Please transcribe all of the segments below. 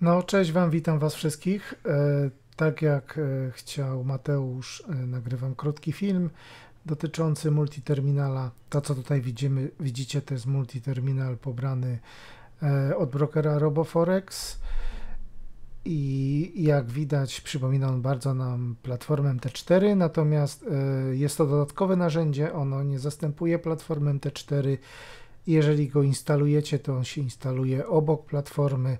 No, cześć Wam, witam Was wszystkich. E, tak jak e, chciał Mateusz, e, nagrywam krótki film dotyczący multiterminala. To, co tutaj widzimy, widzicie, to jest multiterminal pobrany od brokera RoboForex. I jak widać, przypomina on bardzo nam platformę T4, natomiast jest to dodatkowe narzędzie, ono nie zastępuje platformę T4. Jeżeli go instalujecie, to on się instaluje obok platformy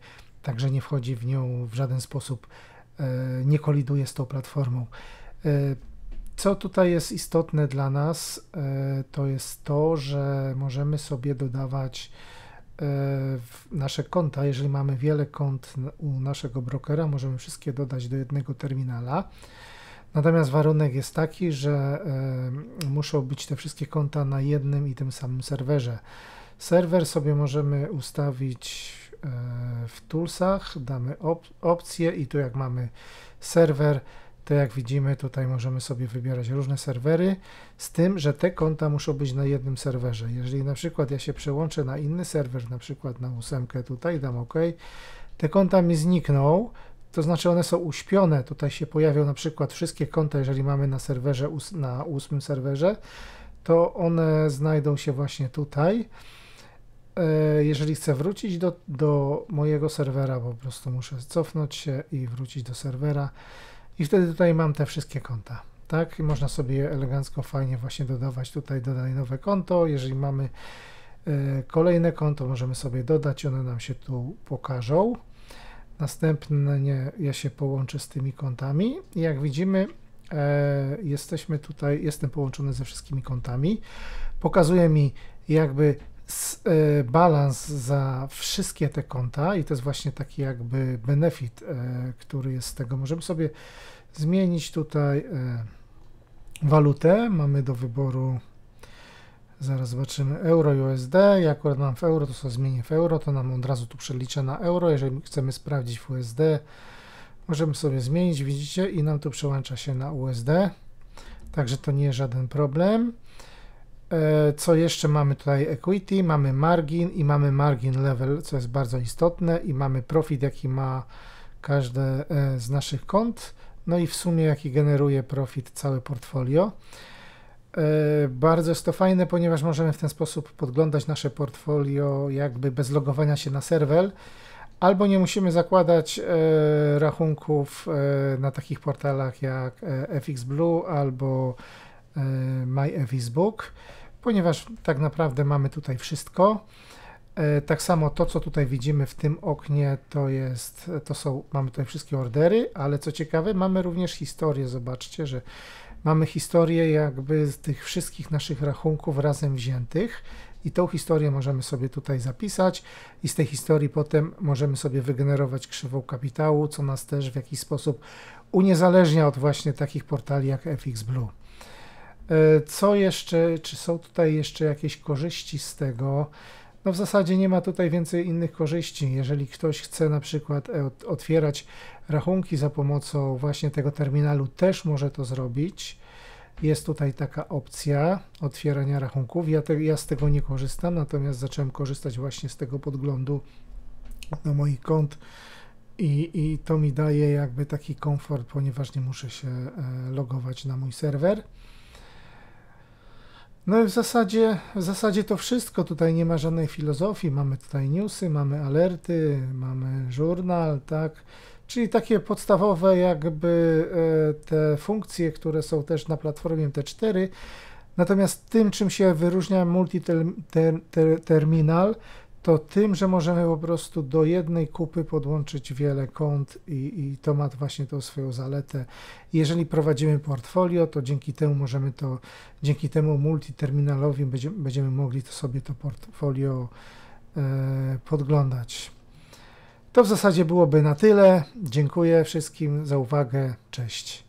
także nie wchodzi w nią w żaden sposób, e, nie koliduje z tą platformą. E, co tutaj jest istotne dla nas, e, to jest to, że możemy sobie dodawać nasze konta. Jeżeli mamy wiele kont u naszego brokera, możemy wszystkie dodać do jednego terminala. Natomiast warunek jest taki, że muszą być te wszystkie konta na jednym i tym samym serwerze. Serwer sobie możemy ustawić w Toolsach, damy op opcję i tu jak mamy serwer, to jak widzimy tutaj możemy sobie wybierać różne serwery, z tym, że te konta muszą być na jednym serwerze. Jeżeli na przykład ja się przełączę na inny serwer, na przykład na ósemkę tutaj, dam OK, te konta mi znikną, to znaczy one są uśpione, tutaj się pojawią na przykład wszystkie konta, jeżeli mamy na serwerze, na ósmym serwerze, to one znajdą się właśnie tutaj. E, jeżeli chcę wrócić do, do mojego serwera, po prostu muszę cofnąć się i wrócić do serwera. I wtedy tutaj mam te wszystkie konta. Tak, I można sobie elegancko, fajnie właśnie dodawać tutaj, dodaj nowe konto. Jeżeli mamy e, Kolejne konto możemy sobie dodać, one nam się tu pokażą. Następnie ja się połączę z tymi kontami. Jak widzimy, e, jesteśmy tutaj, jestem połączony ze wszystkimi kontami. Pokazuje mi jakby E, balans za wszystkie te konta i to jest właśnie taki jakby benefit, e, który jest z tego. Możemy sobie zmienić tutaj e, walutę. Mamy do wyboru, zaraz zobaczymy, euro i USD. Ja akurat mam w euro, to sobie zmienię w euro, to nam od razu tu przelicza na euro. Jeżeli chcemy sprawdzić w USD, możemy sobie zmienić, widzicie, i nam tu przełącza się na USD. Także to nie jest żaden problem. E, co jeszcze mamy tutaj? Equity, mamy margin i mamy margin level, co jest bardzo istotne i mamy profit, jaki ma każde e, z naszych kont, no i w sumie jaki generuje profit całe portfolio. E, bardzo jest to fajne, ponieważ możemy w ten sposób podglądać nasze portfolio jakby bez logowania się na serwer, albo nie musimy zakładać rachunków na takich portalach jak FX Blue albo E, My Facebook, ponieważ tak naprawdę mamy tutaj wszystko. E, tak samo to, co tutaj widzimy w tym oknie, to jest, to są, mamy tutaj wszystkie ordery, ale co ciekawe, mamy również historię. Zobaczcie, że mamy historię jakby z tych wszystkich naszych rachunków razem wziętych i tą historię możemy sobie tutaj zapisać i z tej historii potem możemy sobie wygenerować krzywą kapitału, co nas też w jakiś sposób uniezależnia od właśnie takich portali jak FX Blue. E, co jeszcze, czy są tutaj jeszcze jakieś korzyści z tego? No w zasadzie nie ma tutaj więcej innych korzyści. Jeżeli ktoś chce na przykład e, otwierać rachunki za pomocą właśnie tego terminalu, też może to zrobić. Jest tutaj taka opcja otwierania rachunków. Ja, te, ja z tego nie korzystam, natomiast zacząłem korzystać właśnie z tego podglądu na mój kont i, i to mi daje jakby taki komfort, ponieważ nie muszę się e, logować na mój serwer. No i w zasadzie, w zasadzie to wszystko. Tutaj nie ma żadnej filozofii. Mamy tutaj newsy, mamy alerty, mamy żurnal, tak. Czyli takie podstawowe jakby e, te funkcje, które są też na platformie T4. Natomiast tym, czym się wyróżnia multiterminal, ter, ter, to tym, że możemy po prostu do jednej kupy podłączyć wiele kont i, i to ma właśnie tą swoją zaletę. Jeżeli prowadzimy portfolio, to dzięki temu możemy to, dzięki temu multiterminalowi będziemy, będziemy mogli to sobie to portfolio e, podglądać. To w zasadzie byłoby na tyle. Dziękuję wszystkim za uwagę. Cześć.